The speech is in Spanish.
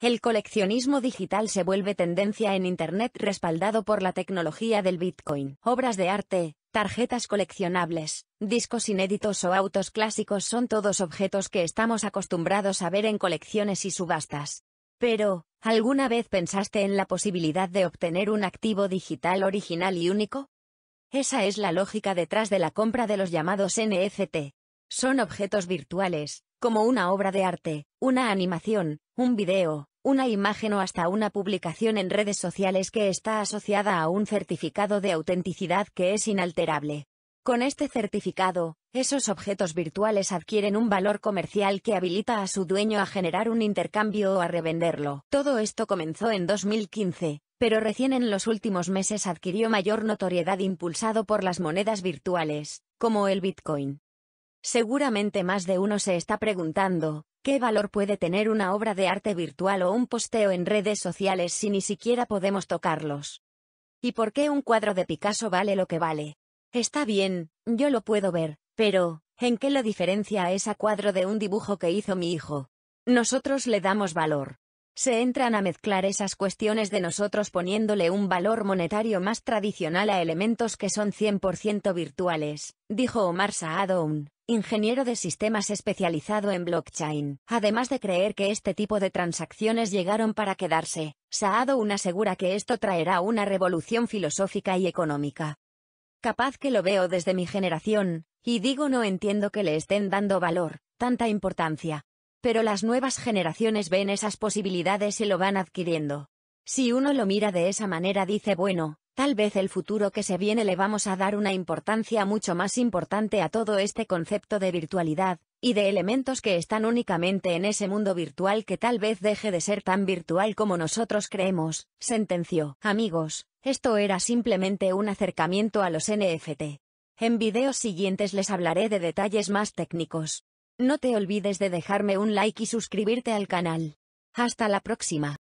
El coleccionismo digital se vuelve tendencia en Internet respaldado por la tecnología del Bitcoin. Obras de arte, tarjetas coleccionables, discos inéditos o autos clásicos son todos objetos que estamos acostumbrados a ver en colecciones y subastas. Pero, ¿alguna vez pensaste en la posibilidad de obtener un activo digital original y único? Esa es la lógica detrás de la compra de los llamados NFT. Son objetos virtuales, como una obra de arte, una animación, un video, una imagen o hasta una publicación en redes sociales que está asociada a un certificado de autenticidad que es inalterable. Con este certificado, esos objetos virtuales adquieren un valor comercial que habilita a su dueño a generar un intercambio o a revenderlo. Todo esto comenzó en 2015, pero recién en los últimos meses adquirió mayor notoriedad impulsado por las monedas virtuales, como el Bitcoin. Seguramente más de uno se está preguntando, ¿qué valor puede tener una obra de arte virtual o un posteo en redes sociales si ni siquiera podemos tocarlos? ¿Y por qué un cuadro de Picasso vale lo que vale? Está bien, yo lo puedo ver, pero, ¿en qué lo diferencia a ese cuadro de un dibujo que hizo mi hijo? Nosotros le damos valor se entran a mezclar esas cuestiones de nosotros poniéndole un valor monetario más tradicional a elementos que son 100% virtuales, dijo Omar Saadoun, ingeniero de sistemas especializado en blockchain. Además de creer que este tipo de transacciones llegaron para quedarse, Saadoun asegura que esto traerá una revolución filosófica y económica. Capaz que lo veo desde mi generación, y digo no entiendo que le estén dando valor, tanta importancia, pero las nuevas generaciones ven esas posibilidades y lo van adquiriendo. Si uno lo mira de esa manera dice bueno, tal vez el futuro que se viene le vamos a dar una importancia mucho más importante a todo este concepto de virtualidad, y de elementos que están únicamente en ese mundo virtual que tal vez deje de ser tan virtual como nosotros creemos, sentenció. Amigos, esto era simplemente un acercamiento a los NFT. En videos siguientes les hablaré de detalles más técnicos. No te olvides de dejarme un like y suscribirte al canal. Hasta la próxima.